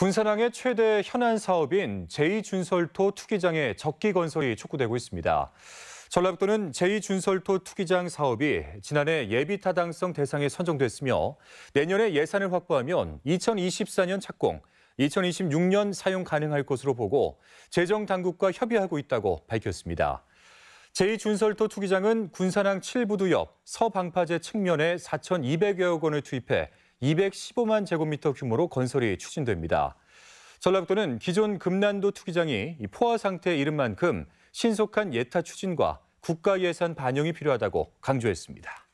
군산항의 최대 현안 사업인 제2준설토 투기장의 적기 건설이 촉구되고 있습니다. 전라북도는 제2준설토 투기장 사업이 지난해 예비타당성 대상에 선정됐으며 내년에 예산을 확보하면 2024년 착공, 2026년 사용 가능할 것으로 보고 재정당국과 협의하고 있다고 밝혔습니다. 제2준설토 투기장은 군산항 7부두 옆 서방파제 측면에 4,200여억 원을 투입해 215만 제곱미터 규모로 건설이 추진됩니다. 전라북도는 기존 금난도 투기장이 포화 상태에 이른 만큼 신속한 예타 추진과 국가 예산 반영이 필요하다고 강조했습니다.